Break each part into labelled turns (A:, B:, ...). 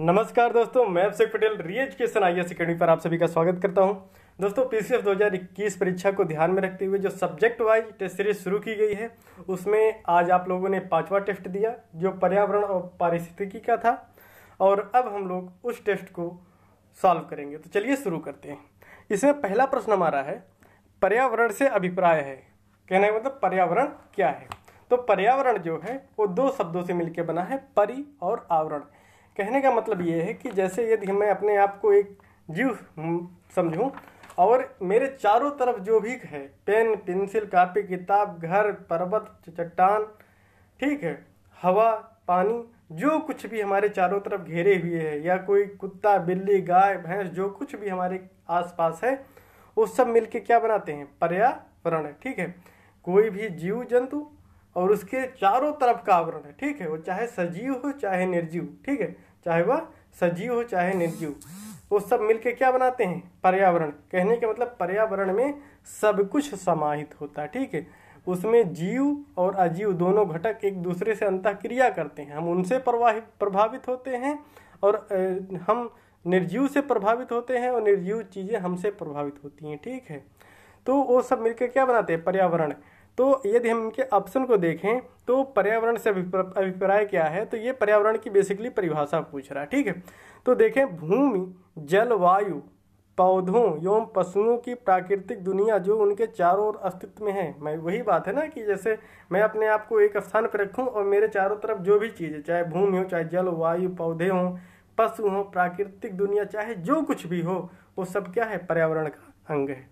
A: नमस्कार दोस्तों मैं अभिषेक पटेल री एजुकेशन आई एस अकेडमी पर आप सभी का स्वागत करता हूं दोस्तों हज़ार इक्कीस परीक्षा को ध्यान में रखते हुए जो सब्जेक्ट वाइज टेस्ट सीरीज शुरू की गई है उसमें आज आप लोगों ने पांचवा टेस्ट दिया जो पर्यावरण और पारिस्थितिकी का था और अब हम लोग उस टेस्ट को सॉल्व करेंगे तो चलिए शुरू करते हैं इसमें पहला प्रश्न हमारा है पर्यावरण से अभिप्राय है कहने का मतलब पर्यावरण क्या है तो पर्यावरण जो है वो दो शब्दों से मिलकर बना है परि और आवरण कहने का मतलब ये है कि जैसे यदि मैं अपने आप को एक जीव हम्म, समझूं और मेरे चारों तरफ जो भी है पेन पेंसिल कापी किताब घर पर्वत चट्टान ठीक है हवा पानी जो कुछ भी हमारे चारों तरफ घेरे हुए है या कोई कुत्ता बिल्ली गाय भैंस जो कुछ भी हमारे आसपास है वो सब मिलके क्या बनाते हैं पर्यावरण ठीक है कोई भी जीव जंतु और उसके चारों तरफ का आवरण है ठीक है वो चाहे सजीव हो चाहे निर्जीव ठीक है चाहे वह सजीव हो चाहे निर्जीव वो सब मिलके क्या बनाते हैं पर्यावरण कहने के मतलब पर्यावरण में सब कुछ समाहित होता है ठीक है उसमें जीव और अजीव दोनों घटक एक दूसरे से अंत क्रिया करते हैं हम उनसे प्रभावित होते हैं और हम निर्जीव से प्रभावित होते हैं और निर्जीव चीज़ें हमसे प्रभावित होती हैं ठीक है तो वो सब मिलकर क्या बनाते हैं पर्यावरण तो यदि हम इनके ऑप्शन को देखें तो पर्यावरण से अभिप्राय क्या है तो ये पर्यावरण की बेसिकली परिभाषा पूछ रहा है ठीक है तो देखें भूमि जलवायु पौधों एवं पशुओं की प्राकृतिक दुनिया जो उनके चारों ओर अस्तित्व में है मैं वही बात है ना कि जैसे मैं अपने आप को एक स्थान पर रखूं और मेरे चारों तरफ जो भी चीज़ है चाहे भूमि हो चाहे जल वायु पौधे हों पशु हों प्राकृतिक दुनिया चाहे जो कुछ भी हो वो सब क्या है पर्यावरण का अंग है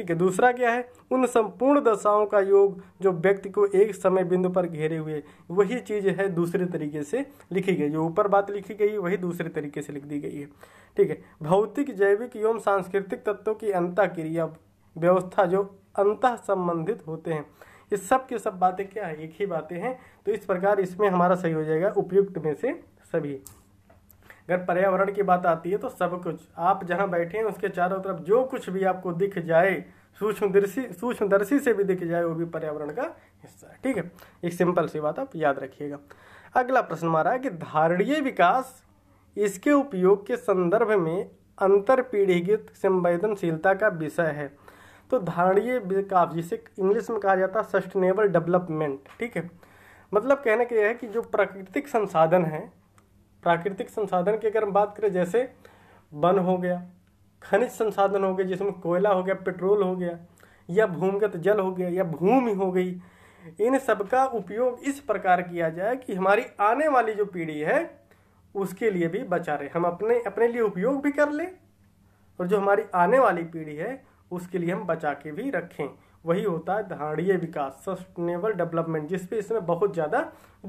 A: ठीक है दूसरा क्या है उन संपूर्ण दशाओं का योग जो व्यक्ति को एक समय बिंदु पर घेरे हुए वही चीज़ है दूसरे तरीके से लिखी गई जो ऊपर बात लिखी गई वही दूसरे तरीके से लिख दी गई है ठीक है भौतिक जैविक एवं सांस्कृतिक तत्वों की अंत क्रिया व्यवस्था जो अंत संबंधित होते हैं इस सब के सब बातें क्या है एक ही बातें हैं तो इस प्रकार इसमें हमारा सही हो जाएगा उपयुक्त में से सभी अगर पर्यावरण की बात आती है तो सब कुछ आप जहाँ बैठे हैं उसके चारों तरफ जो कुछ भी आपको दिख जाए सूक्ष्मदर्शी सूक्ष्मदर्शी से भी दिख जाए वो भी पर्यावरण का हिस्सा है ठीक है एक सिंपल सी बात आप याद रखिएगा अगला प्रश्न हमारा है कि धारणीय विकास इसके उपयोग के संदर्भ में अंतर पीढ़ीगत संवेदनशीलता का विषय है तो धारणीय विकास जिसे इंग्लिश में कहा जाता है सस्टेनेबल डेवलपमेंट ठीक है मतलब कहने का यह है कि जो प्राकृतिक संसाधन हैं प्राकृतिक संसाधन की अगर हम बात करें जैसे वन हो गया खनिज संसाधन हो गया जिसमें कोयला हो गया पेट्रोल हो गया या भूमिगत जल हो गया या भूमि हो गई इन सब का उपयोग इस प्रकार किया जाए कि हमारी आने वाली जो पीढ़ी है उसके लिए भी बचा रहे हम अपने अपने लिए उपयोग भी कर लें और जो हमारी आने वाली पीढ़ी है उसके लिए हम बचा के भी रखें वही होता है धारणीय विकास सस्टेनेबल डेवलपमेंट जिसपे इसमें बहुत ज़्यादा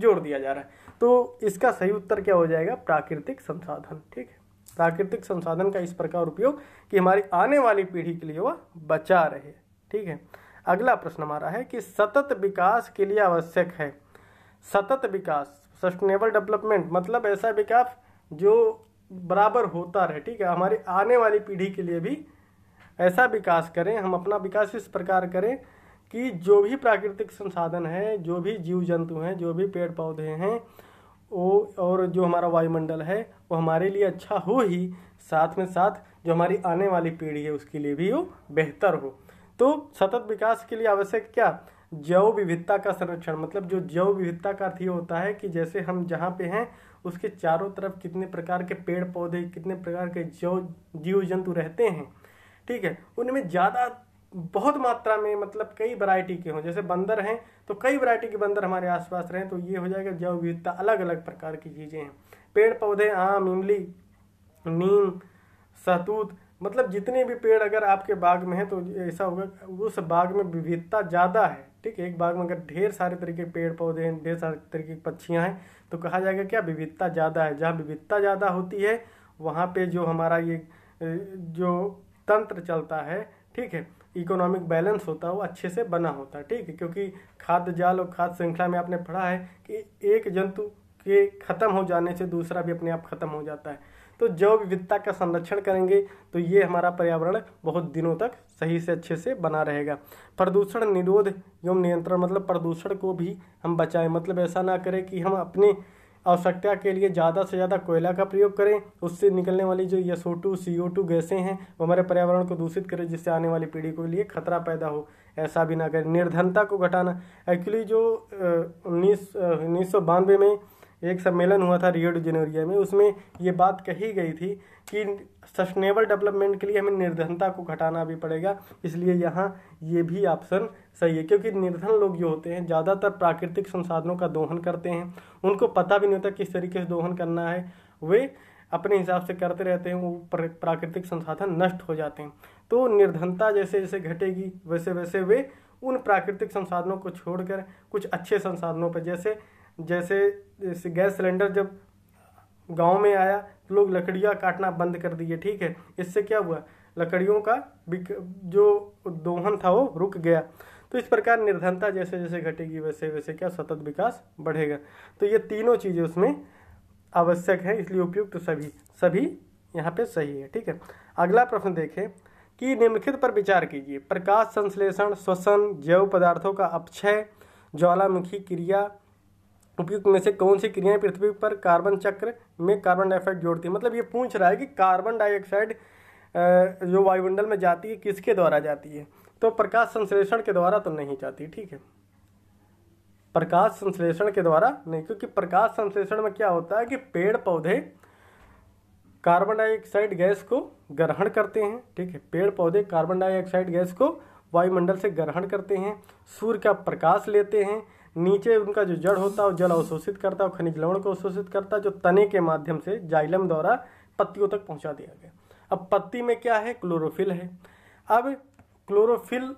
A: जोर दिया जा रहा है तो इसका सही उत्तर क्या हो जाएगा प्राकृतिक संसाधन ठीक है प्राकृतिक संसाधन का इस प्रकार उपयोग कि हमारी आने वाली पीढ़ी के लिए वह बचा रहे ठीक है अगला प्रश्न हमारा है कि सतत विकास के लिए आवश्यक है सतत विकास सस्टेनेबल डेवलपमेंट मतलब ऐसा विकास जो बराबर होता रहे ठीक है हमारी आने वाली पीढ़ी के लिए भी ऐसा विकास करें हम अपना विकास इस प्रकार करें कि जो भी प्राकृतिक संसाधन है जो भी जीव जंतु हैं जो भी पेड़ पौधे हैं वो और जो हमारा वायुमंडल है वो हमारे लिए अच्छा हो ही साथ में साथ जो हमारी आने वाली पीढ़ी है उसके लिए भी वो बेहतर हो तो सतत विकास के लिए आवश्यक क्या जैव विविधता का संरक्षण मतलब जो जैव विविधता का अर्थ ये होता है कि जैसे हम जहाँ पे हैं उसके चारों तरफ कितने प्रकार के पेड़ पौधे कितने प्रकार के जैव जीव जंतु रहते हैं ठीक है उनमें ज़्यादा बहुत मात्रा में मतलब कई वैरायटी के हों जैसे बंदर हैं तो कई वैरायटी के बंदर हमारे आसपास रहें तो ये हो जाएगा जैव विविधता अलग अलग प्रकार की चीज़ें हैं पेड़ पौधे आम इमली नीम सहतूत मतलब जितने भी पेड़ अगर आपके बाग में हैं तो ऐसा होगा उस बाग में विविधता ज़्यादा है ठीक है एक बाग में अगर ढेर सारे तरीके के पेड़ पौधे हैं ढेर सारे तरीके की पक्षियाँ हैं तो कहा जाएगा क्या विविधता ज़्यादा है जहाँ विविधता ज़्यादा होती है वहाँ पे जो हमारा ये जो तंत्र चलता है ठीक है इकोनॉमिक बैलेंस होता है वो अच्छे से बना होता है ठीक है क्योंकि खाद्य जाल और खाद्य श्रृंखला में आपने पढ़ा है कि एक जंतु के ख़त्म हो जाने से दूसरा भी अपने आप ख़त्म हो जाता है तो जैव विविधता का संरक्षण करेंगे तो ये हमारा पर्यावरण बहुत दिनों तक सही से अच्छे से बना रहेगा प्रदूषण निरोध एवं नियंत्रण मतलब प्रदूषण को भी हम बचाएं मतलब ऐसा ना करें कि हम अपने आवश्यकता के लिए ज़्यादा से ज़्यादा कोयला का प्रयोग करें उससे निकलने वाली जो यसो टू सी ओ टू गैसें हैं वो हमारे पर्यावरण को दूषित करें जिससे आने वाली पीढ़ी के लिए खतरा पैदा हो ऐसा भी ना करें निर्धनता को घटाना एक्चुअली जो उन्नीस उन्नीस सौ बानवे में एक सम्मेलन हुआ था रियो डी जेनेरिया में उसमें ये बात कही गई थी कि सस्टेनेबल डेवलपमेंट के लिए हमें निर्धनता को घटाना भी पड़ेगा इसलिए यहाँ ये भी ऑप्शन सही है क्योंकि निर्धन लोग जो होते हैं ज़्यादातर प्राकृतिक संसाधनों का दोहन करते हैं उनको पता भी नहीं होता किस तरीके से दोहन करना है वे अपने हिसाब से करते रहते हैं वो प्राकृतिक संसाधन नष्ट हो जाते हैं तो निर्धनता जैसे जैसे घटेगी वैसे वैसे वे उन प्राकृतिक संसाधनों को छोड़कर कुछ अच्छे संसाधनों पर जैसे जैसे, जैसे गैस सिलेंडर जब गांव में आया तो लोग लकड़ियाँ काटना बंद कर दिए ठीक है इससे क्या हुआ लकड़ियों का जो दोहन था वो रुक गया तो इस प्रकार निर्धनता जैसे जैसे घटेगी वैसे वैसे क्या सतत विकास बढ़ेगा तो ये तीनों चीज़ें उसमें आवश्यक है इसलिए उपयुक्त तो सभी सभी यहाँ पे सही है ठीक है अगला प्रश्न देखें कि निम्नलिखित पर विचार कीजिए प्रकाश संश्लेषण श्वसन जैव पदार्थों का अपक्षय ज्वालामुखी क्रिया उपयुक्त में से कौन सी क्रियाएं पृथ्वी पर कार्बन चक्र में कार्बन डाइऑक्साइड जोड़ती है मतलब ये पूछ रहा है कि कार्बन डाइऑक्साइड जो वायुमंडल में जाती है किसके द्वारा जाती है तो प्रकाश संश्लेषण के द्वारा तो नहीं जाती ठीक है प्रकाश संश्लेषण के द्वारा नहीं क्योंकि प्रकाश संश्लेषण में क्या होता है कि पेड़ पौधे कार्बन डाइऑक्साइड गैस को ग्रहण करते हैं ठीक है पेड़ पौधे कार्बन डाइऑक्साइड गैस को वायुमंडल से ग्रहण करते हैं सूर्य का प्रकाश लेते हैं नीचे उनका जो जड़ होता है वो जल अवशोषित करता है खनिज लवण को अवशोषित करता है जो तने के माध्यम से जाइलम द्वारा पत्तियों तक पहुंचा दिया गया अब पत्ती में क्या है क्लोरोफिल है अब क्लोरोफिल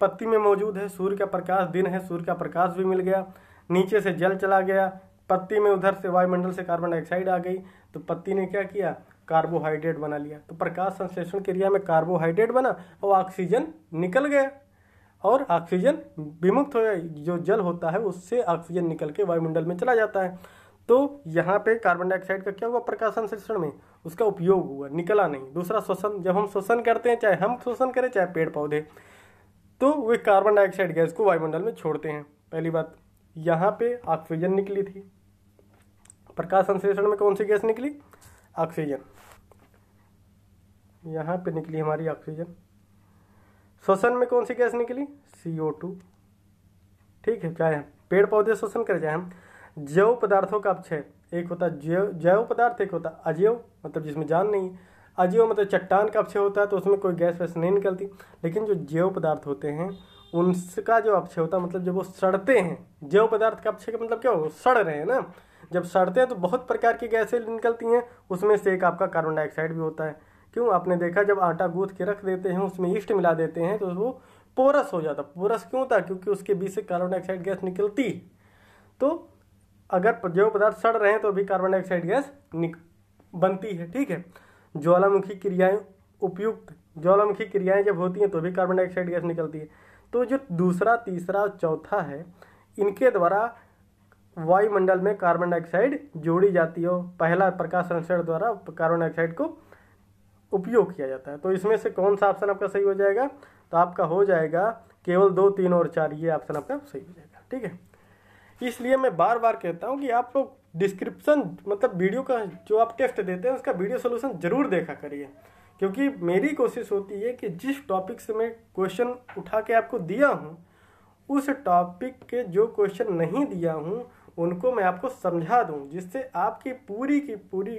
A: पत्ती में मौजूद है सूर्य का प्रकाश दिन है सूर्य का प्रकाश भी मिल गया नीचे से जल चला गया पत्ती में उधर से वायुमंडल से कार्बन डाइऑक्साइड आ गई तो पत्ती ने क्या किया कार्बोहाइड्रेट बना लिया तो प्रकाश संश्लेषण क्रिया में कार्बोहाइड्रेट बना और ऑक्सीजन निकल गया और ऑक्सीजन विमुक्त हो जो जल होता है उससे ऑक्सीजन निकल के वायुमंडल में चला जाता है तो यहाँ पे कार्बन डाइऑक्साइड का क्या हुआ प्रकाशन शिक्षण में उसका उपयोग हुआ निकला नहीं दूसरा श्वसन जब हम श्वसन करते हैं चाहे हम श्वसन करें चाहे पेड़ पौधे तो वे कार्बन डाइऑक्साइड गैस को वायुमंडल में छोड़ते हैं पहली बात यहाँ पे ऑक्सीजन निकली थी प्रकाश संश्लेषण में कौन सी गैस निकली ऑक्सीजन यहाँ पे निकली हमारी ऑक्सीजन श्वसन में कौन सी गैस निकली सी ओ टू ठीक है चाहे पेड़ पौधे शोषण कर जाए हम जैव पदार्थों का अक्षय एक होता जैव जैव पदार्थ एक होता अजैव मतलब जिसमें जान नहीं है अजैव मतलब चट्टान का अक्षय होता है तो उसमें कोई गैस वैस नहीं निकलती लेकिन जो जैव पदार्थ होते हैं उनका जो अक्षय होता है मतलब जब वो सड़ते हैं जैव पदार्थ का अक्षय का मतलब क्या हो सड़ रहे हैं ना जब सड़ते हैं तो बहुत प्रकार की गैसें निकलती हैं उसमें से एक आपका कार्बन डाइऑक्साइड भी होता है क्यों आपने देखा जब आटा गूंथ के रख देते हैं उसमें ईस्ट मिला देते हैं तो वो पोरस हो जाता पोरस क्यों था क्योंकि उसके बीच से कार्बन डाइऑक्साइड गैस निकलती तो अगर जैव पदार्थ सड़ रहे हैं तो भी कार्बन डाइऑक्साइड गैस बनती है ठीक है ज्वालामुखी क्रियाएं उपयुक्त ज्वालामुखी क्रियाएं जब होती हैं तो भी कार्बन डाइऑक्साइड गैस निकलती है तो जो दूसरा तीसरा और चौथा है इनके द्वारा वायुमंडल में कार्बन डाइऑक्साइड जोड़ी जाती है पहला प्रकाश संश्लेषण द्वारा कार्बन डाइऑक्साइड को उपयोग किया जाता है तो इसमें से कौन सा ऑप्शन आपका सही हो जाएगा तो आपका हो जाएगा केवल दो तीन और चार ये ऑप्शन आपका सही हो जाएगा ठीक है इसलिए मैं बार बार कहता हूँ कि आप लोग डिस्क्रिप्शन मतलब वीडियो का जो आप टेस्ट देते हैं उसका वीडियो सोल्यूशन जरूर देखा करिए क्योंकि मेरी कोशिश होती है कि जिस टॉपिक से मैं क्वेश्चन उठा के आपको दिया हूँ उस टॉपिक के जो क्वेश्चन नहीं दिया हूँ उनको मैं आपको समझा दूँ जिससे आपकी पूरी की पूरी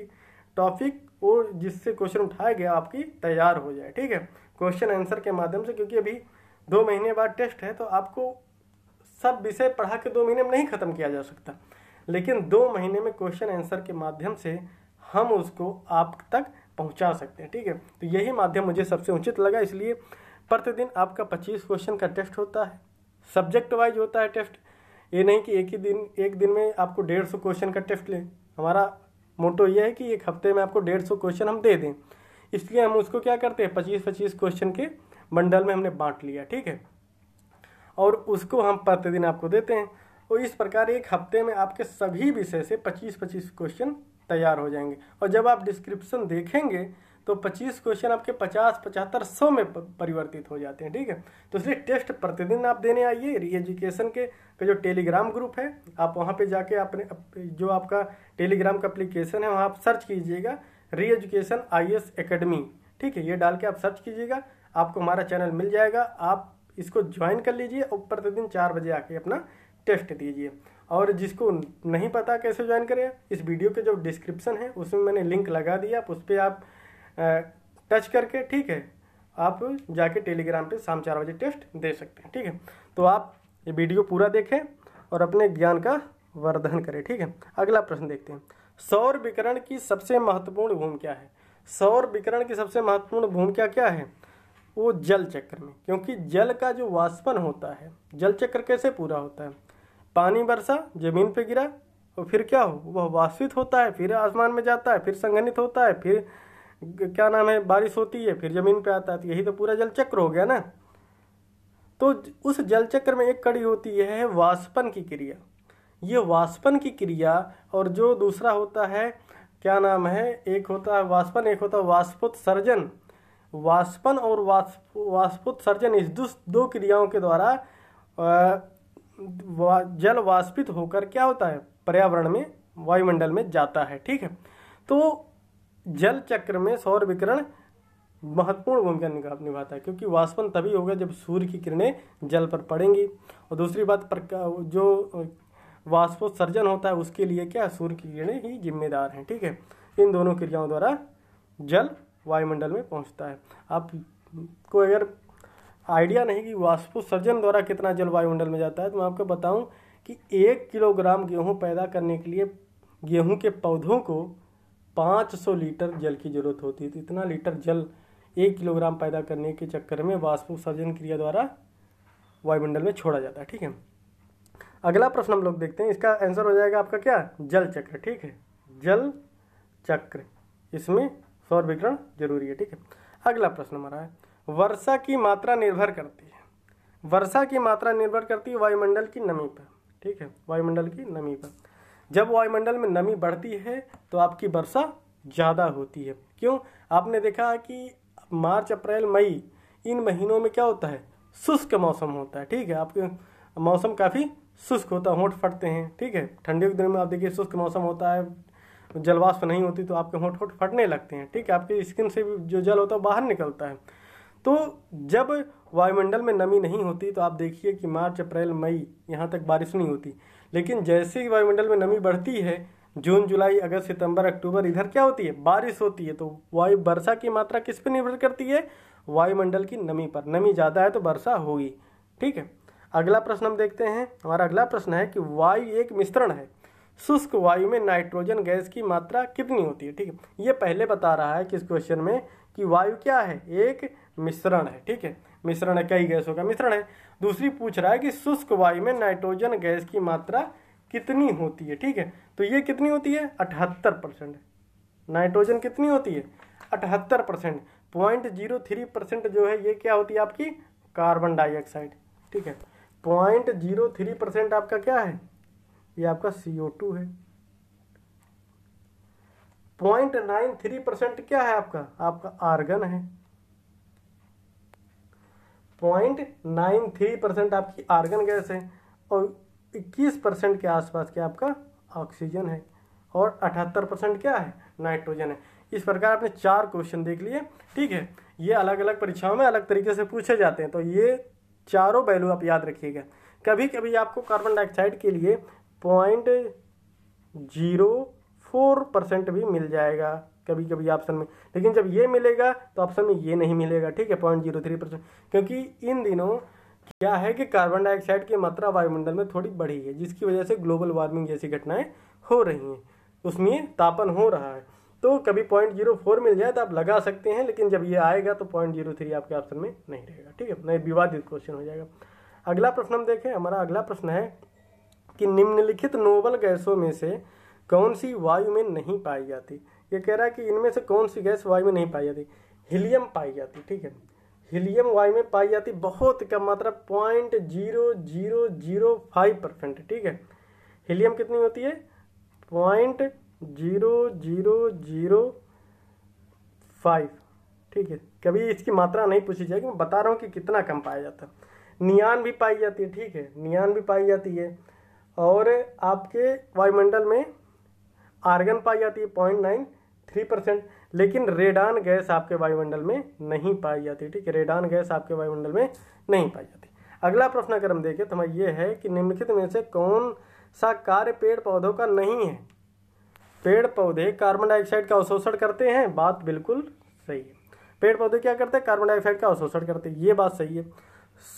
A: टॉपिक वो जिससे क्वेश्चन उठाया गया आपकी तैयार हो जाए ठीक है क्वेश्चन आंसर के माध्यम से क्योंकि अभी दो महीने बाद टेस्ट है तो आपको सब विषय पढ़ा के दो महीने में नहीं ख़त्म किया जा सकता लेकिन दो महीने में क्वेश्चन आंसर के माध्यम से हम उसको आप तक पहुंचा सकते हैं ठीक है तो यही माध्यम मुझे सबसे उचित लगा इसलिए प्रतिदिन आपका पच्चीस क्वेश्चन का टेस्ट होता है सब्जेक्ट वाइज होता है टेस्ट ये नहीं कि एक ही दिन एक दिन में आपको डेढ़ सौ क्वेश्चन का टेस्ट लें हमारा मोटो ये है कि एक हफ्ते में आपको डेढ़ सौ क्वेश्चन हम दे दें इसलिए हम उसको क्या करते हैं पच्चीस पच्चीस क्वेश्चन के बंडल में हमने बांट लिया ठीक है और उसको हम प्रतिदिन आपको देते हैं और इस प्रकार एक हफ्ते में आपके सभी विषय से पच्चीस पच्चीस क्वेश्चन तैयार हो जाएंगे और जब आप डिस्क्रिप्शन देखेंगे तो 25 क्वेश्चन आपके 50 पचहत्तर सौ में परिवर्तित हो जाते हैं ठीक है तो इसलिए टेस्ट प्रतिदिन आप देने आइए री एजुकेशन के का जो टेलीग्राम ग्रुप है आप वहाँ पे जाके अपने जो आपका टेलीग्राम का अप्लीकेशन है वहाँ आप सर्च कीजिएगा री एजुकेशन आई एस एकेडमी ठीक है ये डाल के आप सर्च कीजिएगा आपको हमारा चैनल मिल जाएगा आप इसको ज्वाइन कर लीजिए और प्रतिदिन चार बजे आके अपना टेस्ट दीजिए और जिसको नहीं पता कैसे ज्वाइन करें इस वीडियो के जो डिस्क्रिप्शन है उसमें मैंने लिंक लगा दिया आप उस पर आप टच करके ठीक है आप जाके टेलीग्राम पे शाम चार बजे टेस्ट दे सकते हैं ठीक है तो आप ये वीडियो पूरा देखें और अपने ज्ञान का वर्धन करें ठीक है अगला प्रश्न देखते हैं सौर विकरण की सबसे महत्वपूर्ण भूमिका है सौर विकरण की सबसे महत्वपूर्ण भूमिका क्या है वो जल चक्र में क्योंकि जल का जो वाष्पन होता है जल चक्र कैसे पूरा होता है पानी बरसा जमीन पे गिरा और फिर क्या हो वह वाष्पित होता है फिर आसमान में जाता है फिर संगनित होता है फिर क्या नाम है बारिश होती है फिर ज़मीन पे आता है तो यही तो पूरा जल चक्र हो गया ना तो उस जल चक्र में एक कड़ी होती है वाष्पन की क्रिया ये वाष्पन की क्रिया और जो दूसरा होता है क्या नाम है एक होता है वाष्पन एक होता है वाष्पोत्सर्जन वाष्पन और वाष्प वाष्पोत्सर्जन इस दो क्रियाओं के द्वारा जल वाष्पित होकर क्या होता है पर्यावरण में वायुमंडल में जाता है ठीक है तो जल चक्र में सौर विकरण महत्वपूर्ण भूमिका निभाता है क्योंकि वाष्पन तभी होगा जब सूर्य की किरणें जल पर पड़ेंगी और दूसरी बात पर जो वाष्पोत्सर्जन होता है उसके लिए क्या सूर्य की किरणें ही जिम्मेदार हैं ठीक है इन दोनों क्रियाओं द्वारा जल वायुमंडल में पहुंचता है आप को अगर आइडिया नहीं कि वाष्पोत्सर्जन द्वारा कितना जल वायुमंडल में जाता है तो मैं आपको बताऊं कि एक किलोग्राम गेहूं पैदा करने के लिए गेहूं के पौधों को 500 लीटर जल की जरूरत होती है तो इतना लीटर जल एक किलोग्राम पैदा करने के चक्कर में वाष्पोत्सर्जन क्रिया द्वारा वायुमंडल में छोड़ा जाता है ठीक है अगला प्रश्न हम लोग देखते हैं इसका आंसर हो जाएगा आपका क्या जल चक्र ठीक है जल चक्र इसमें सौर विकरण जरूरी है ठीक है अगला प्रश्न हमारा है वर्षा की मात्रा निर्भर करती है वर्षा की मात्रा निर्भर करती है वायुमंडल की नमी पर ठीक है वायुमंडल की नमी पर जब वायुमंडल में नमी बढ़ती है तो आपकी वर्षा ज़्यादा होती है क्यों आपने देखा कि मार्च अप्रैल मई इन महीनों में क्या होता है शुष्क मौसम होता है ठीक है आपके मौसम काफ़ी शुष्क होता है होंठ फटते हैं ठीक है ठंडियों के दिन में आप देखिए शुष्क मौसम होता है जलवाष्प नहीं होती तो आपके होंठ होंठ फटने लगते हैं ठीक है आपकी स्किन से भी जो जल होता है बाहर निकलता है तो जब वायुमंडल में नमी नहीं होती तो आप देखिए कि मार्च अप्रैल मई यहाँ तक बारिश नहीं होती लेकिन जैसे ही वायुमंडल में नमी बढ़ती है जून जुलाई अगस्त सितंबर अक्टूबर इधर क्या होती है बारिश होती है तो वायु वर्षा की मात्रा किस पर निर्भर करती है वायुमंडल की नमी पर नमी ज़्यादा है तो वर्षा होगी ठीक है अगला प्रश्न हम देखते हैं हमारा अगला प्रश्न है कि वायु एक मिश्रण है शुष्क वायु में नाइट्रोजन गैस की मात्रा कितनी होती है ठीक है ये पहले बता रहा है कि इस क्वेश्चन में कि वायु क्या है एक मिश्रण है ठीक है मिश्रण है कई गैसों का मिश्रण है दूसरी पूछ रहा है कि शुष्क वायु में नाइट्रोजन गैस की मात्रा कितनी होती है ठीक है तो ये कितनी होती है अठहत्तर परसेंट नाइट्रोजन कितनी होती है अठहत्तर percent point zero three percent जो है ये क्या होती है आपकी कार्बन डाइऑक्साइड ठीक है पॉइंट जीरो थ्री परसेंट आपका क्या है ये आपका सी ओ टू है पॉइंट नाइन थ्री परसेंट क्या है आपका आपका आर्गन है पॉइंट नाइन थ्री परसेंट आपकी आर्गन गैस है और इक्कीस परसेंट के आसपास क्या आपका ऑक्सीजन है और अठहत्तर परसेंट क्या है नाइट्रोजन है इस प्रकार आपने चार क्वेश्चन देख लिए ठीक है ये अलग अलग परीक्षाओं में अलग तरीके से पूछे जाते हैं तो ये चारों पहलू आप याद रखिएगा कभी कभी आपको कार्बन डाइऑक्साइड के लिए पॉइंट जीरो फोर परसेंट भी मिल जाएगा कभी कभी ऑप्शन में लेकिन जब ये मिलेगा तो ऑप्शन में ये नहीं मिलेगा ठीक है पॉइंट जीरो थ्री परसेंट क्योंकि इन दिनों क्या है कि कार्बन डाइऑक्साइड की मात्रा वायुमंडल में थोड़ी बढ़ी है जिसकी वजह से ग्लोबल वार्मिंग जैसी घटनाएं हो रही हैं उसमें तापन हो रहा है तो कभी पॉइंट जीरो फोर मिल जाए तो आप लगा सकते हैं लेकिन जब ये आएगा तो पॉइंट जीरो थ्री आपके ऑप्शन में नहीं रहेगा ठीक है नहीं विवादित क्वेश्चन हो जाएगा अगला प्रश्न हम देखें हमारा अगला प्रश्न है कि निम्नलिखित नोबल गैसों में से कौन सी वायु में नहीं पाई जाती ये कह रहा है कि इनमें से कौन सी गैस वायु में नहीं पाई जाती हीलियम पाई जाती ठीक है हीलियम वायु में पाई जाती बहुत कम मात्रा point zero zero zero five percent ठीक है हीलियम कितनी होती है point zero zero zero five ठीक है कभी इसकी मात्रा नहीं पूछी जाएगी मैं बता रहा हूँ कि कितना कम पाया जाता है नियान भी पाई जाती है ठीक है नियान भी पाई जाती है और आपके वायुमंडल में आर्गन पाई जाती है पॉइंट नाइन थ्री परसेंट लेकिन रेडान गैस आपके वायुमंडल में नहीं पाई जाती ठीक है रेडान गैस आपके वायुमंडल में नहीं पाई जाती अगला प्रश्न अगर हम देखें तो हमारा ये है कि निम्नलिखित में से कौन सा कार्य पेड़ पौधों का नहीं है पेड़ पौधे कार्बन डाइऑक्साइड का अवशोषण करते हैं बात बिल्कुल सही है पेड़ पौधे क्या करते हैं कार्बन डाइऑक्साइड का अवशोषण करते हैं ये बात सही है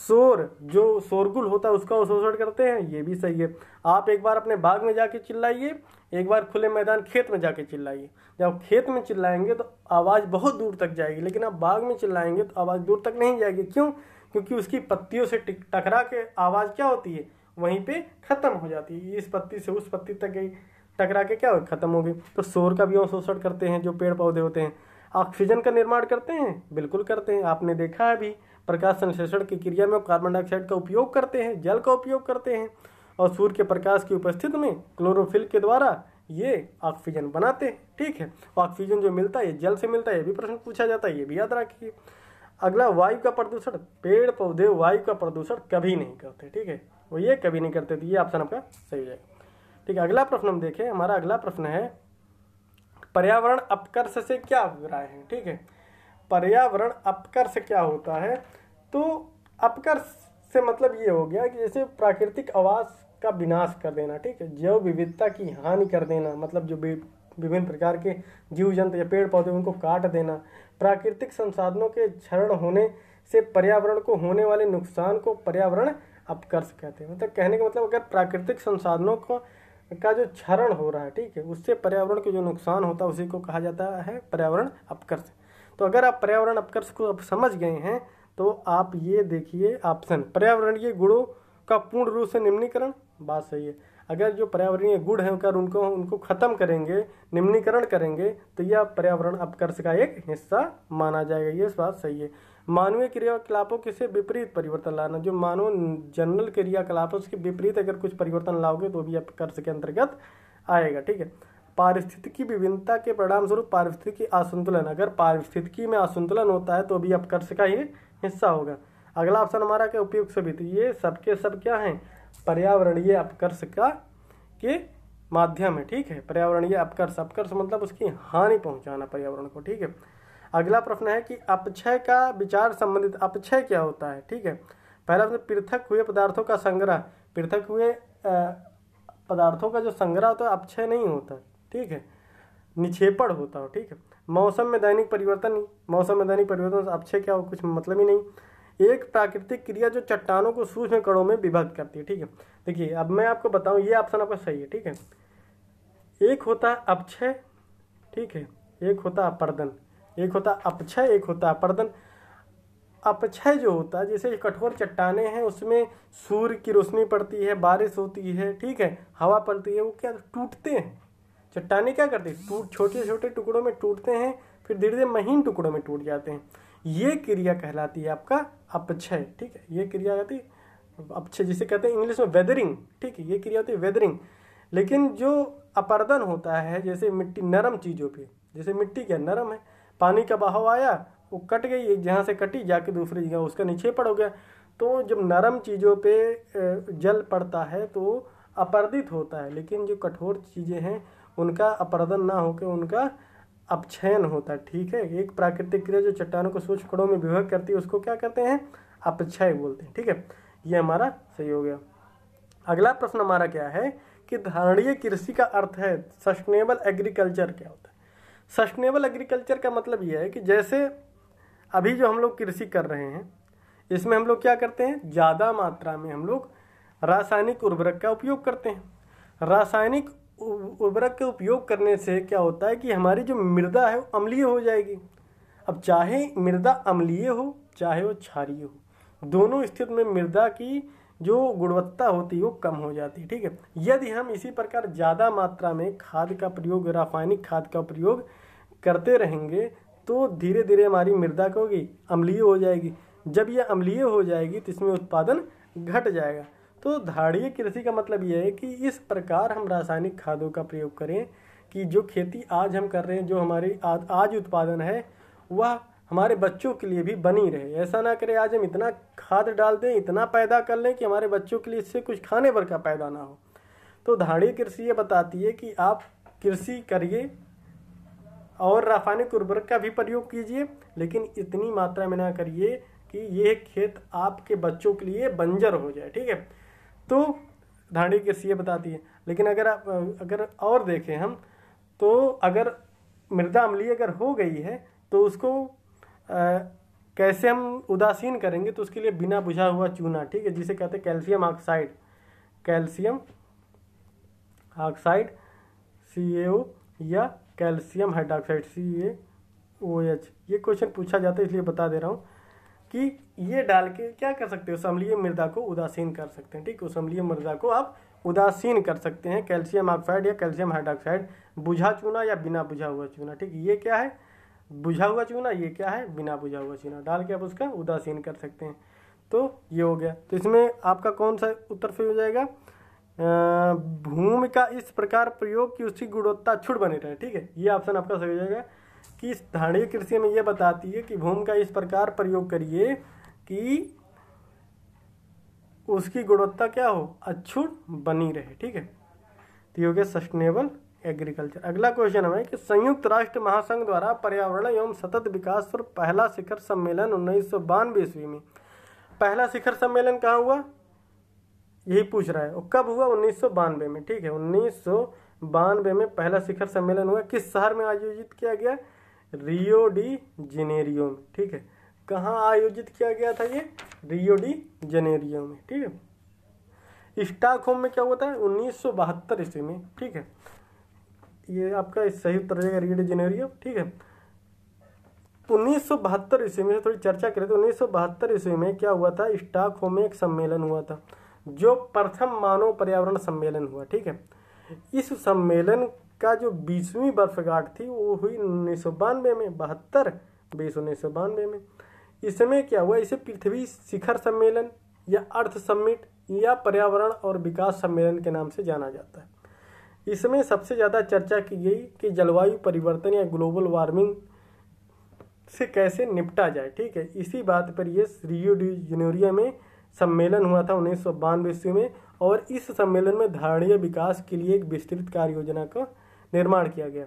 A: शोर जो शोरगुल होता है उसका अवशोषण करते हैं ये भी सही है आप एक बार अपने बाग में जाके चिल्लाइए एक बार खुले मैदान खेत में जाके चिल्लाइए जब खेत में चिल्लाएंगे तो आवाज़ बहुत दूर तक जाएगी लेकिन आप बाग में चिल्लाएंगे तो आवाज़ दूर तक नहीं जाएगी क्यों क्योंकि उसकी पत्तियों से टकरा के आवाज़ क्या होती है वहीं पे ख़त्म हो जाती है इस पत्ती से उस पत्ती तक गई टकरा के क्या हो ख़त्म हो गई तो शोर का भी अवशोषण करते हैं जो पेड़ पौधे होते हैं ऑक्सीजन का निर्माण करते हैं बिल्कुल करते हैं आपने देखा है अभी प्रकाश संश्लेषण की क्रिया में कार्बन डाइऑक्साइड का उपयोग करते हैं जल का उपयोग करते हैं और सूर्य के प्रकाश की उपस्थिति में क्लोरोफिल के द्वारा ये ऑक्सीजन बनाते हैं ठीक है ऑक्सीजन जो मिलता है जल से मिलता है ये भी प्रश्न पूछा जाता है ये भी याद रखिए अगला वायु का प्रदूषण पेड़ पौधे वायु का प्रदूषण कभी नहीं करते ठीक है वो ये कभी नहीं करते तो ये ऑप्शन आपका सही हो जाएगा ठीक है अगला प्रश्न हम देखें हमारा अगला प्रश्न है पर्यावरण अपकर्ष से क्या अभिप्राय है ठीक है पर्यावरण अपकर्ष क्या होता है तो अपकर्ष से मतलब ये हो गया कि जैसे प्राकृतिक आवास का विनाश कर देना ठीक है जैव विविधता की हानि कर देना मतलब जो विभिन्न प्रकार के जीव जंतु या पेड़ पौधे उनको काट देना प्राकृतिक संसाधनों के क्षरण होने से पर्यावरण को होने वाले नुकसान को पर्यावरण अपकर्ष कहते हैं मतलब कहने का मतलब अगर प्राकृतिक संसाधनों को का जो क्षरण हो रहा है ठीक है उससे पर्यावरण को जो नुकसान होता है उसी को कहा जाता है पर्यावरण अपकर्ष तो अगर आप पर्यावरण अपकर्ष को अब समझ गए हैं तो आप ये देखिए ऑप्शन पर्यावरणीय गुणों का पूर्ण रूप से निम्नीकरण बात सही है अगर जो पर्यावरणीय गुण है अगर उनको उनको ख़त्म करेंगे निम्नीकरण करेंगे तो यह पर्यावरण अपकर्ष का एक हिस्सा माना जाएगा ये बात सही है मानवीय क्रियाकलापों के से विपरीत परिवर्तन लाना जो मानव जनरल क्रियाकलापों के विपरीत अगर कुछ परिवर्तन लाओगे तो भी अपकर्ष के अंतर्गत आएगा ठीक है पारिस्थितिकी विभिन्नता के परिणाम स्वरूप पारिस्थितिकी असंतुलन अगर पारिस्थितिकी में असंतुलन होता है तो भी अपकर्ष का ही हिस्सा होगा अगला ऑप्शन हमारा क्या उपयुक्त सभी तो ये सबके सब क्या हैं पर्यावरणीय अपकर्ष का के माध्यम है ठीक है पर्यावरणीय अपकर्ष अपकर्ष मतलब उसकी हानि पहुंचाना पर्यावरण को ठीक है अगला प्रश्न है कि अपक्षय का विचार संबंधित अपक्षय क्या होता है ठीक है पहला प्रश्न पृथक हुए पदार्थों का संग्रह पृथक हुए पदार्थों का जो संग्रह होता है अपक्षय नहीं होता ठीक है निक्षेपण होता हो ठीक है मौसम में दैनिक परिवर्तन मौसम में दैनिक परिवर्तन अपक्षय क्या हो कुछ मतलब ही नहीं एक प्राकृतिक क्रिया जो चट्टानों को सूक्ष्म कणों में विभक्त करती है ठीक है देखिए अब मैं आपको बताऊं ये ऑप्शन आपका सही है ठीक है एक होता है अपक्षय ठीक है एक होता है अपर्दन एक होता है अपक्षय एक होता है अपर्दन अपक्षय जो होता है जैसे कठोर चट्टाने हैं उसमें सूर्य की रोशनी पड़ती है बारिश होती है ठीक है हवा पड़ती है वो क्या टूटते हैं चट्टाने क्या करती है टूट छोटे छोटे टुकड़ों में टूटते हैं फिर धीरे धीरे महीन टुकड़ों में टूट जाते हैं ये क्रिया कहलाती है आपका अपक्षय ठीक है ये क्रिया कहती है अपक्षय जिसे कहते हैं इंग्लिश में वेदरिंग ठीक है ये क्रिया होती है वेदरिंग लेकिन जो अपर्दन होता है जैसे मिट्टी नरम चीज़ों पे जैसे मिट्टी क्या नरम है पानी का बहाव आया वो कट गई एक जहाँ से कटी जाके दूसरी जगह उसका नीचे पड़ हो गया तो जब नरम चीज़ों पे जल पड़ता है तो अपर्दित होता है लेकिन जो कठोर चीज़ें हैं उनका अपर्दन ना होकर उनका अपचयन होता है ठीक है एक प्राकृतिक क्रिया जो चट्टानों को सूक्ष्म कणों में विभक्त करती है उसको क्या करते हैं अपक्षय बोलते हैं ठीक है ये हमारा सही हो गया अगला प्रश्न हमारा क्या है कि धारणीय कृषि का अर्थ है सस्टेनेबल एग्रीकल्चर क्या होता है सस्टेनेबल एग्रीकल्चर का मतलब यह है कि जैसे अभी जो हम लोग कृषि कर रहे हैं इसमें हम लोग क्या करते हैं ज़्यादा मात्रा में हम लोग रासायनिक उर्वरक का उपयोग करते हैं रासायनिक उर्वरक के उपयोग करने से क्या होता है कि हमारी जो मृदा है वो अम्लीय हो जाएगी अब चाहे मृदा अम्लीय हो चाहे वो क्षारीय हो दोनों स्थिति में मृदा की जो गुणवत्ता होती है वो कम हो जाती है ठीक है यदि हम इसी प्रकार ज़्यादा मात्रा में खाद का प्रयोग रासायनिक खाद का प्रयोग करते रहेंगे तो धीरे धीरे हमारी मृदा क्योंकि अम्लीय हो जाएगी जब यह अम्लीय हो जाएगी तो इसमें उत्पादन घट जाएगा तो धारीय कृषि का मतलब यह है कि इस प्रकार हम रासायनिक खादों का प्रयोग करें कि जो खेती आज हम कर रहे हैं जो हमारी आज, आज उत्पादन है वह हमारे बच्चों के लिए भी बनी रहे ऐसा ना करें आज हम इतना खाद डाल दें इतना पैदा कर लें कि हमारे बच्चों के लिए इससे कुछ खाने भर का पैदा ना हो तो धारणीय कृषि ये बताती है कि आप कृषि करिए और रासायनिक उर्वरक का भी प्रयोग कीजिए लेकिन इतनी मात्रा में ना करिए कि यह खेत आपके बच्चों के लिए बंजर हो जाए ठीक है तो धाड़ी कृषि ये बताती है लेकिन अगर आप अगर और देखें हम तो अगर मृदा अमली अगर हो गई है तो उसको आ, कैसे हम उदासीन करेंगे तो उसके लिए बिना बुझा हुआ चूना ठीक है जिसे कहते हैं calcium oxide calcium oxide C या calcium hydroxide C A O H ये क्वेश्चन पूछा जाता है इसलिए बता दे रहा हूँ कि ये डाल के क्या कर सकते हो समलीय मृदा को उदासीन कर सकते हैं ठीक है समलीय मृदा को आप उदासीन कर सकते हैं कैल्शियम ऑक्साइड या कैल्शियम हाइड्रोक्साइड बुझा चूना या बिना बुझा हुआ चूना ठीक ये क्या है बुझा हुआ चूना ये क्या है बिना बुझा हुआ चूना डाल के आप उसका उदासीन कर सकते हैं तो ये हो गया तो इसमें आपका कौन सा उत्तर सही हो जाएगा भूमि का इस प्रकार प्रयोग की उसकी गुणवत्ता छुट बने रहे ठीक है ये ऑप्शन आपका सही हो जाएगा कि स्थानीय कृषि में ये बताती है कि भूमि का इस प्रकार प्रयोग करिए कि उसकी गुणवत्ता क्या हो अच्छुट बनी रहे ठीक है तो योग्य सस्टेनेबल एग्रीकल्चर अगला क्वेश्चन हमें कि संयुक्त राष्ट्र महासंघ द्वारा पर्यावरण एवं सतत विकास पर पहला शिखर सम्मेलन उन्नीस सौ बानवे ईस्वी में पहला शिखर सम्मेलन कहाँ हुआ यही पूछ रहा है और कब हुआ उन्नीस में ठीक है उन्नीस में पहला शिखर सम्मेलन हुआ किस शहर में आयोजित किया गया रियो डी जेनेरियो में ठीक है कहाँ आयोजित किया गया था ये रियो डी जनेरियो में ठीक है स्टॉकहोम में क्या हुआ था उन्नीस सौ बहत्तर ईस्वी में ठीक है ये आपका सही उत्तर हो जाएगा रियो डी जनेरियो ठीक है उन्नीस सौ बहत्तर ईस्वी में थोड़ी चर्चा करें तो उन्नीस सौ बहत्तर ईस्वी में क्या हुआ था स्टॉकहोम में एक सम्मेलन हुआ था जो प्रथम मानव पर्यावरण सम्मेलन हुआ ठीक है इस सम्मेलन का जो बीसवीं बर्फगाठ थी वो हुई उन्नीस सौ बानवे में बहत्तर बीस उन्नीस सौ बानवे में इसमें क्या हुआ इसे पृथ्वी शिखर सम्मेलन या अर्थ सम्मिट या पर्यावरण और विकास सम्मेलन के नाम से जाना जाता है इसमें सबसे ज़्यादा चर्चा की गई कि जलवायु परिवर्तन या ग्लोबल वार्मिंग से कैसे निपटा जाए ठीक है इसी बात पर यह रियो डी जनोरिया में सम्मेलन हुआ था उन्नीस सौ बानवे ईस्वी में और इस सम्मेलन में धारणीय विकास के लिए एक विस्तृत कार्य योजना का निर्माण किया गया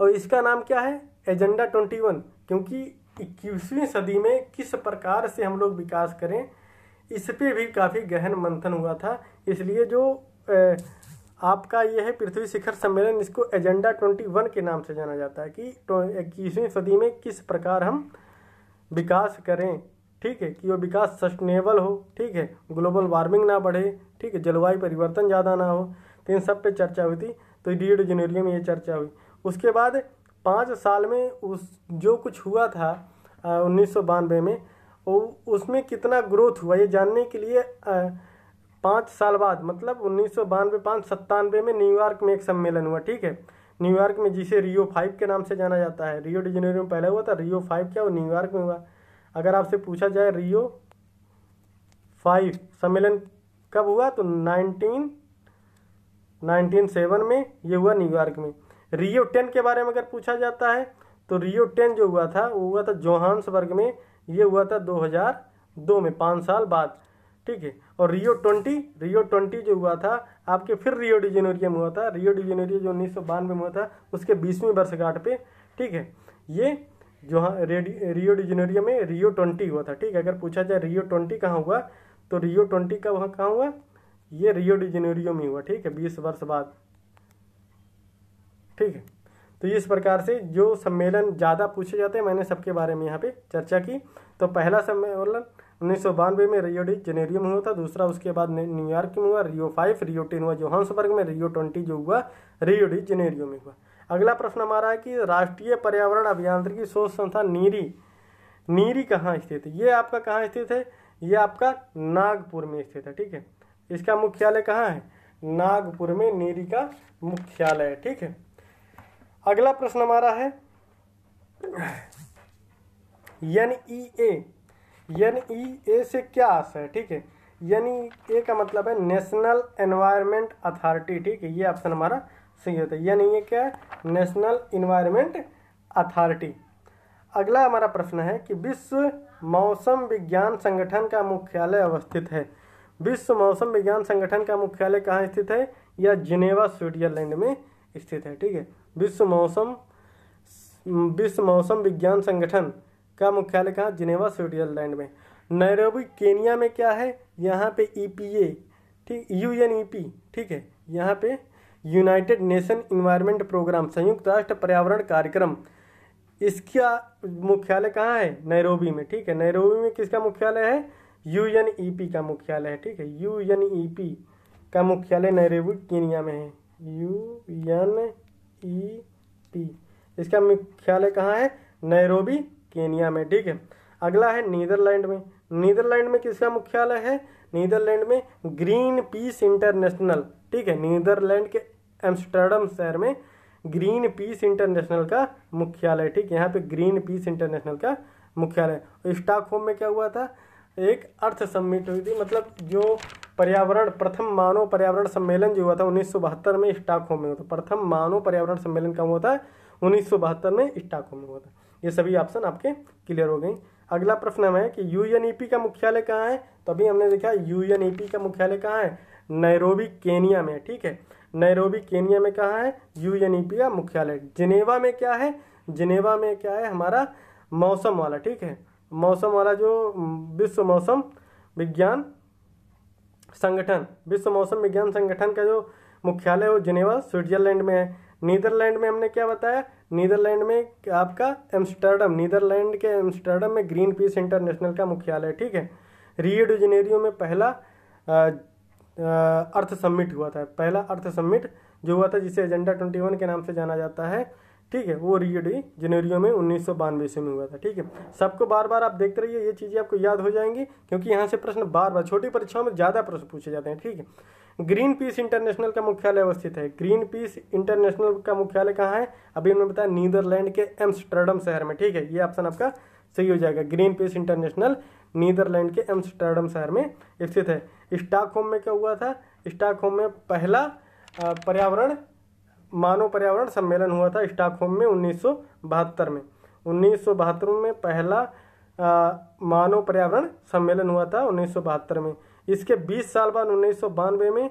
A: और इसका नाम क्या है एजेंडा ट्वेंटी वन क्योंकि इक्कीसवीं सदी में किस प्रकार से हम लोग विकास करें इस पे भी काफ़ी गहन मंथन हुआ था इसलिए जो आपका यह है पृथ्वी शिखर सम्मेलन इसको एजेंडा ट्वेंटी वन के नाम से जाना जाता है कि तो, इक्कीसवीं सदी में किस प्रकार हम विकास करें ठीक है कि वो विकास सस्टेनेबल हो ठीक है ग्लोबल वार्मिंग ना बढ़े ठीक है जलवायु परिवर्तन ज़्यादा ना हो तो इन सब पे चर्चा हुई थी तो डी जनवरी में ये चर्चा हुई उसके बाद पाँच साल में उस जो कुछ हुआ था उन्नीस में वो उसमें कितना ग्रोथ हुआ ये जानने के लिए पाँच साल बाद मतलब उन्नीस सौ बानवे पाँच सत्तानवे में न्यूयॉर्क में एक सम्मेलन हुआ ठीक है न्यूयॉर्क में जिसे रियो फाइव के नाम से जाना जाता है रियो डिजेनेरो में पहले हुआ था रियो फाइव क्या वो न्यूयॉर्क में हुआ अगर आपसे पूछा जाए रियो फाइव सम्मेलन कब हुआ तो नाइनटीन नाइनटीन सेवन में ये हुआ न्यूयॉर्क में रियो टेन के बारे में अगर पूछा जाता है तो रियो टेन जो हुआ था वो हुआ था जोहान्सबर्ग में ये हुआ था 2002 में पाँच साल बाद ठीक है और रियो ट्वेंटी रियो ट्वेंटी जो हुआ था आपके फिर रियो डिजेनोरिया में हुआ था रियो डिजेनोरिया जो उन्नीस में हुआ था उसके बीसवीं वर्षगांठ पे ठीक है ये जो हाँ रियो डिजेनोरिया में रियो ट्वेंटी हुआ था ठीक है अगर पूछा जाए रियो ट्वेंटी कहाँ हुआ तो रियो ट्वेंटी का वहाँ कहाँ हुआ ये रियो डिजेनोरियो में हुआ ठीक है बीस वर्ष बाद ठीक है तो इस प्रकार से जो सम्मेलन ज़्यादा पूछे जाते हैं मैंने सबके बारे में यहाँ पे चर्चा की तो पहला सम्मेलन उन्नीस में रियो डी जेनेरियो में हुआ था दूसरा उसके बाद न्यूयॉर्क में हुआ रियो फाइव रियो टेन हुआ जोहान्सबर्ग में रियो ट्वेंटी जो हुआ रियो डी जेनेरियो में हुआ अगला प्रश्न हमारा है कि राष्ट्रीय पर्यावरण अभियांत्रिकी शोध संस्था नीरी नीरी कहाँ स्थित है ये आपका कहाँ स्थित है ये आपका नागपुर में स्थित है ठीक है इसका मुख्यालय कहाँ है नागपुर में नीरी का मुख्यालय है ठीक है अगला प्रश्न हमारा है N E A N E ए से क्या आशा है ठीक है एन ई ए का मतलब है नेशनल एनवायरनमेंट अथॉरिटी ठीक है ये ऑप्शन हमारा सही होता है एन ई ए क्या है नेशनल इन्वायरमेंट अथॉरिटी अगला हमारा प्रश्न है कि विश्व मौसम विज्ञान संगठन का मुख्यालय अवस्थित है विश्व मौसम विज्ञान संगठन का मुख्यालय कहाँ स्थित है यह जिनेवा स्विट्जरलैंड में स्थित है ठीक है विश्व मौसम विश्व मौसम विज्ञान संगठन का मुख्यालय कहाँ जिनेवा स्विट्जरलैंड में नैरोबी केनिया में क्या है यहाँ पे ईपीए e ठीक यू एन ई पी ठीक है यहाँ पे यूनाइटेड नेशन इन्वायरमेंट प्रोग्राम संयुक्त राष्ट्र पर्यावरण कार्यक्रम इसका मुख्यालय कहाँ है नैरोबी में ठीक है नैरोबी में किसका मुख्यालय है यू एन ई पी का मुख्यालय है ठीक है यू एन ई पी का मुख्यालय नैरोबी केनिया में है यू एन ई पी इसका मुख्यालय कहाँ है नैरोबी केनिया में ठीक है अगला है नीदरलैंड में नीदरलैंड में किसका मुख्यालय है नीदरलैंड में ग्रीन पीस इंटरनेशनल ठीक है नीदरलैंड के एम्स्टर्डम शहर में ग्रीन पीस इंटरनेशनल का मुख्यालय ठीक है यहाँ पे ग्रीन पीस इंटरनेशनल का मुख्यालय स्टॉकहोम में क्या हुआ था एक अर्थ सम्मिट हुई थी मतलब जो पर्यावरण प्रथम मानव पर्यावरण सम्मेलन जो हुआ था उन्नीस में स्टॉकहोम में हुआ था प्रथम मानव पर्यावरण सम्मेलन कब हुआ था उन्नीस में स्टॉकहोम में हुआ था ये सभी ऑप्शन आपके क्लियर हो गए अगला प्रश्न है कि यूएनईपी e का मुख्यालय कहाँ है तो अभी हमने देखा यूएनईपी e का मुख्यालय कहाँ है नैरोबी केनिया में ठीक है नैरोबी केनिया में कहाँ है यूएनईपी e का मुख्यालय जिनेवा में क्या है जिनेवा में क्या है हमारा मौसम वाला ठीक है मौसम वाला जो विश्व मौसम विज्ञान संगठन विश्व मौसम विज्ञान संगठन का जो मुख्यालय वो जिनेवा स्विट्जरलैंड में है नीदरलैंड में हमने क्या बताया नीदरलैंड में आपका एम्स्टर्डम नीदरलैंड के एम्स्टर्डम में ग्रीन पीस इंटरनेशनल का मुख्यालय ठीक है रियड जनेरियो में पहला आ, अर्थ सम्मिट हुआ था पहला अर्थ सम्मिट जो हुआ था जिसे एजेंडा ट्वेंटी वन के नाम से जाना जाता है ठीक है वो रियो डे जनवरियो में उन्नीस से में हुआ था ठीक है सबको बार बार आप देखते रहिए ये चीज़ें आपको याद हो जाएंगी क्योंकि यहाँ से प्रश्न बार बार छोटी परीक्षाओं में ज़्यादा प्रश्न पूछे जाते हैं ठीक है ग्रीन पीस इंटरनेशनल का मुख्यालय अवस्थित है ग्रीन पीस इंटरनेशनल का मुख्यालय कहाँ है अभी हमने बताया नीदरलैंड के एम्स्टर्डम शहर में ठीक है ये ऑप्शन आपका सही हो जाएगा ग्रीन पीस इंटरनेशनल नीदरलैंड के एम्स्टर्डम शहर में स्थित है स्टॉकहोम में क्या हुआ था स्टॉकहोम में पहला पर्यावरण मानव पर्यावरण सम्मेलन हुआ था स्टॉकहोम में उन्नीस में उन्नीस में पहला मानव पर्यावरण सम्मेलन हुआ था उन्नीस में इसके 20 साल बाद उन्नीस में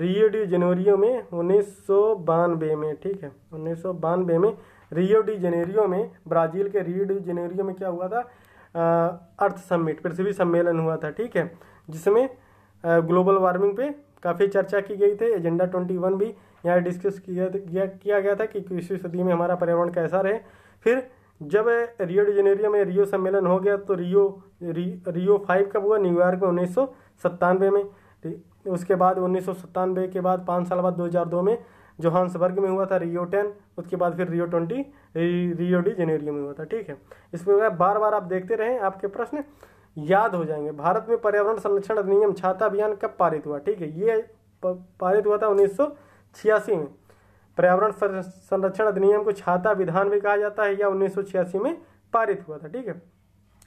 A: रियो डी जेनेरियो में उन्नीस में ठीक है उन्नीस में रियो डी जनेरियो में ब्राज़ील के रियो डी जेनेरियो में क्या हुआ था आ, अर्थ समिट पृथ्वी सम्मेलन हुआ था ठीक है जिसमें ग्लोबल वार्मिंग पे काफ़ी चर्चा की गई थी एजेंडा 21 भी यहाँ डिस्कस किया किया गया था कि इक्कीसवीं सदी में हमारा पर्यावरण कैसा रहे फिर जब रियो डिजेनेरियो में रियो सम्मेलन हो गया तो रियो रि, रियो फाइव कब हुआ न्यूयॉर्क में उन्नीस में उसके बाद उन्नीस के बाद पाँच साल बाद दो में जोहान्सबर्ग में हुआ था रियो टेन उसके बाद फिर Rio twenty Rio de Janeiro में हुआ था ठीक है इस प्रकार बार बार आप देखते रहें आपके प्रश्न याद हो जाएंगे भारत में पर्यावरण संरक्षण अधिनियम छाता अभियान कब पारित हुआ ठीक है ये पारित हुआ था उन्नीस छियासी में पर्यावरण संरक्षण अधिनियम को छाता विधान भी कहा जाता है यह उन्नीस में पारित हुआ था ठीक है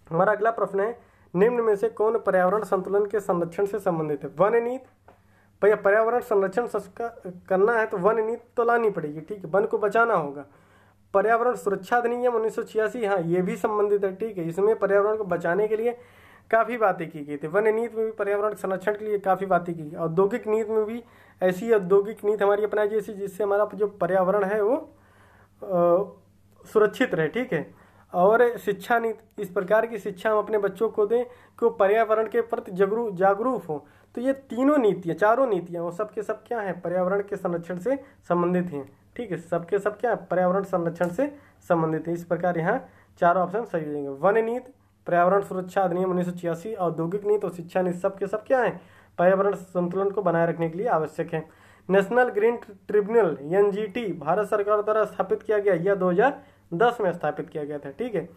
A: हमारा अगला प्रश्न है निम्न में से कौन पर्यावरण संतुलन के संरक्षण से संबंधित है वन नीति भैया पर्यावरण संरक्षण करना है तो वन नीत तो लानी पड़ेगी ठीक है वन को बचाना होगा पर्यावरण सुरक्षा अधिनियम उन्नीस सौ छियासी हाँ ये भी संबंधित है ठीक है इसमें पर्यावरण को बचाने के लिए काफ़ी बातें की गई थी वन नीति में भी पर्यावरण संरक्षण के लिए काफ़ी बातें की गई औद्योगिक नीति में भी ऐसी औद्योगिक नीति हमारी अपनाई जैसी जिससे हमारा जो पर्यावरण है वो सुरक्षित रहे ठीक है और शिक्षा नीति इस प्रकार की शिक्षा हम अपने बच्चों को दें कि वो पर्यावरण के प्रति जागरूक जागरूक हों तो ये तीनों नीतियाँ चारों नीतियाँ वो सबके सब क्या हैं पर्यावरण के संरक्षण से संबंधित हैं ठीक है सबके सब क्या है पर्यावरण संरक्षण से संबंधित है इस प्रकार यहाँ चारों ऑप्शन सही हो जाएंगे वन नीति पर्यावरण सुरक्षा अधिनियम उन्नीस औद्योगिक नीति और शिक्षा नीति सबके सब क्या है पर्यावरण संतुलन को बनाए रखने के लिए आवश्यक है National Green Tribunal N Bharat सरकार द्वारा स्थापित किया गया यह 2010 में स्थापित किया गया था ठीक है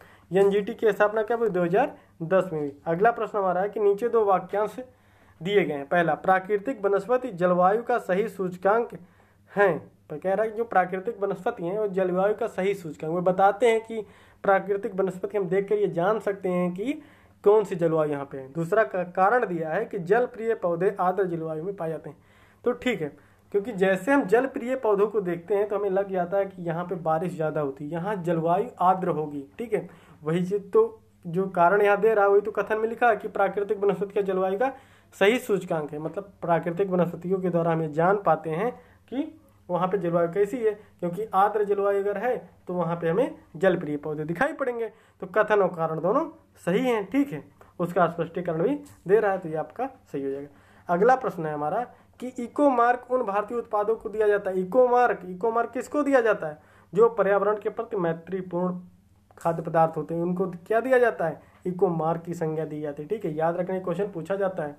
A: एन की स्थापना कब हुई 2010 में हुई अगला प्रश्न हमारा है कि नीचे दो वाक्यांश दिए गए हैं पहला प्राकृतिक वनस्पति जलवायु का सही सूचकांक हैं पर कह रहा है जो प्राकृतिक वनस्पति हैं वो जलवायु का सही सूचकांक वो बताते हैं कि प्राकृतिक वनस्पति हम देख कर ये जान सकते हैं कि कौन सी जलवायु यहाँ पे है दूसरा कारण दिया है कि जल प्रिय पौधे आर्द्र जलवायु में पाए जाते हैं तो ठीक है क्योंकि जैसे हम जल प्रिय पौधों को देखते हैं तो हमें लग जाता है कि यहाँ पे बारिश ज़्यादा होती है यहाँ जलवायु आर्द्र होगी ठीक है वही चीज़ तो जो कारण यहाँ दे रहा है वही तो कथन में लिखा है कि प्राकृतिक वनस्पति का जलवायु का सही सूचकांक है मतलब प्राकृतिक वनस्पतियों के द्वारा हमें जान पाते हैं कि वहाँ पे जलवायु कैसी है क्योंकि आर्द्र जलवायु अगर है तो वहाँ पे हमें जल प्रिय पौधे दिखाई पड़ेंगे तो कथन और कारण दोनों सही है ठीक है उसका स्पष्टीकरण भी दे रहा है तो ये आपका सही हो जाएगा अगला प्रश्न है हमारा कि इको मार्क उन भारतीय उत्पादों को दिया जाता है इको मार्क इको मार्क किसको दिया जाता है जो पर्यावरण के प्रति मैत्रीपूर्ण खाद्य पदार्थ होते हैं उनको क्या दिया जाता है इको मार्क की संज्ञा दी जाती है ठीक है याद रखने क्वेश्चन पूछा जाता है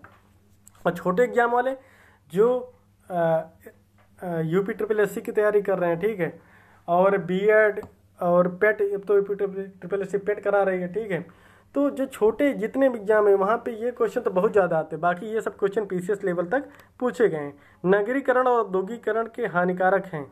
A: और छोटे एग्जाम वाले जो यूपी ट्रिपल एस की तैयारी कर रहे हैं ठीक है और एड और पेट तो यूपी ट्रिपल एस पेट करा रही है ठीक है तो जो छोटे जितने भी एग्जाम हैं वहाँ पे ये क्वेश्चन तो बहुत ज़्यादा आते हैं बाकी ये सब क्वेश्चन पी लेवल तक पूछे गए हैं नगरीकरण और औद्योगिकरण के हानिकारक हैं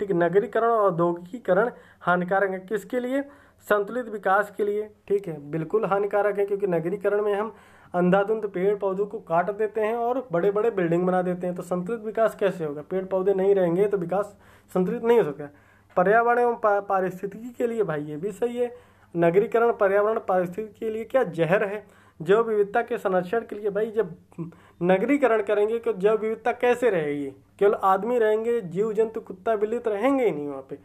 A: ठीक है नगरीकरण और औद्योगिकीकरण हानिकारक है किसके लिए संतुलित विकास के लिए ठीक है बिल्कुल हानिकारक है क्योंकि नगरीकरण में हम अंधाधुंध पेड़ पौधों को काट देते हैं और बड़े बड़े बिल्डिंग बना देते हैं तो संतुलित विकास कैसे होगा पेड़ पौधे नहीं रहेंगे तो विकास संतुलित नहीं हो सकता पर्यावरण एवं पारिस्थितिकी के लिए भाई ये भी सही है नगरीकरण पर्यावरण परिस्थिति के लिए क्या जहर है जैव विविधता के संरक्षण के लिए भाई जब नगरीकरण करेंगे तो जैव विविधता कैसे रहेगी केवल आदमी रहेंगे जीव जंतु कुत्ता बिल्ली तो रहेंगे ही नहीं वहाँ पे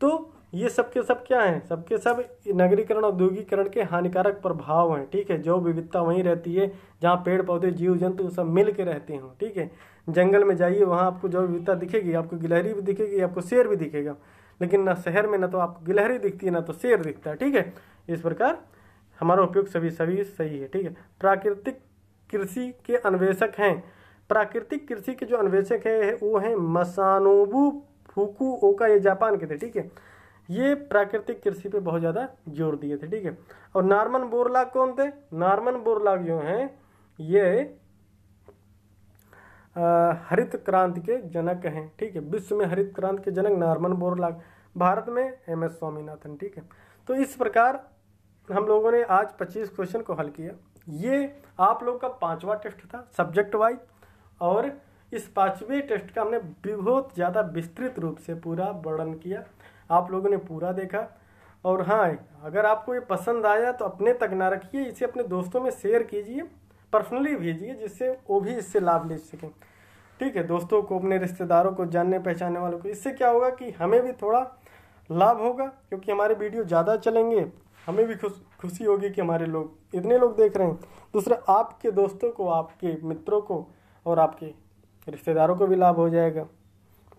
A: तो ये सब के सब क्या हैं सबके सब नगरीकरण औद्योगिकरण के हानिकारक प्रभाव हैं ठीक है जैव विविधता वहीं रहती है जहाँ पेड़ पौधे जीव जंतु सब मिल के रहते हों ठीक है जंगल में जाइए वहाँ आपको जैव विविधता दिखेगी आपको गिलहरी भी दिखेगी आपको शेर भी दिखेगा लेकिन ना शहर में ना तो आप गिलहरी दिखती है ना तो शेर दिखता है ठीक है इस प्रकार हमारा उपयोग सभी सभी सही है ठीक है प्राकृतिक कृषि के अन्वेषक हैं प्राकृतिक कृषि के जो अन्वेषक है वो है मसानोबू फूकू ओका ये जापान के थे ठीक है ये प्राकृतिक कृषि पे बहुत ज़्यादा जोर दिए थे ठीक है और नॉर्मन बोरलाग कौन थे नॉर्मन बोरलाग जो हैं ये हरित क्रांति के जनक हैं ठीक है विश्व में हरित क्रांति के जनक नार्मन बोरलाग भारत में एम एस स्वामीनाथन ठीक है तो इस प्रकार हम लोगों ने आज 25 क्वेश्चन को हल किया ये आप लोग का पांचवा टेस्ट था सब्जेक्ट वाइज और इस पांचवें टेस्ट का हमने बहुत ज़्यादा विस्तृत रूप से पूरा वर्णन किया आप लोगों ने पूरा देखा और हाँ अगर आपको ये पसंद आया तो अपने तक ना रखिए इसे अपने दोस्तों में शेयर कीजिए पर्सनली भेजिए जिससे वो भी इससे लाभ ले सकें ठीक है दोस्तों को अपने रिश्तेदारों को जानने पहचानने वालों को इससे क्या होगा कि हमें भी थोड़ा लाभ होगा क्योंकि हमारे वीडियो ज़्यादा चलेंगे हमें भी खुश खुशी होगी कि हमारे लोग इतने लोग देख रहे हैं दूसरा आपके दोस्तों को आपके मित्रों को और आपके रिश्तेदारों को भी लाभ हो जाएगा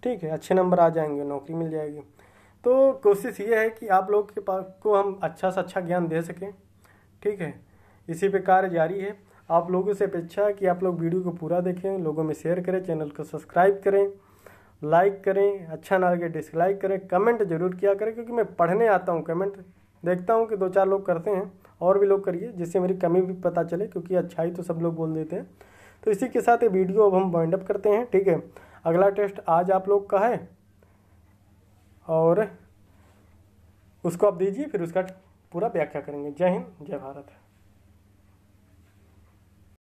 A: ठीक है अच्छे नंबर आ जाएंगे नौकरी मिल जाएगी तो कोशिश ये है कि आप लोग के पास को हम अच्छा से अच्छा ज्ञान दे सकें ठीक है इसी पे कार्य जारी है आप लोगों से अपेक्षा है कि आप लोग वीडियो को पूरा देखें लोगों में शेयर करें चैनल को सब्सक्राइब करें लाइक करें अच्छा ना लगे डिसलाइक करें कमेंट जरूर किया करें क्योंकि मैं पढ़ने आता हूँ कमेंट देखता हूँ कि दो चार लोग करते हैं और भी लोग करिए जिससे मेरी कमी भी पता चले क्योंकि अच्छाई तो सब लोग बोल देते हैं तो इसी के साथ ये वीडियो अब हम वाइंड अप करते हैं ठीक है अगला टेस्ट आज आप लोग का है और उसको आप दीजिए फिर उसका पूरा व्याख्या करेंगे जय हिंद जय भारत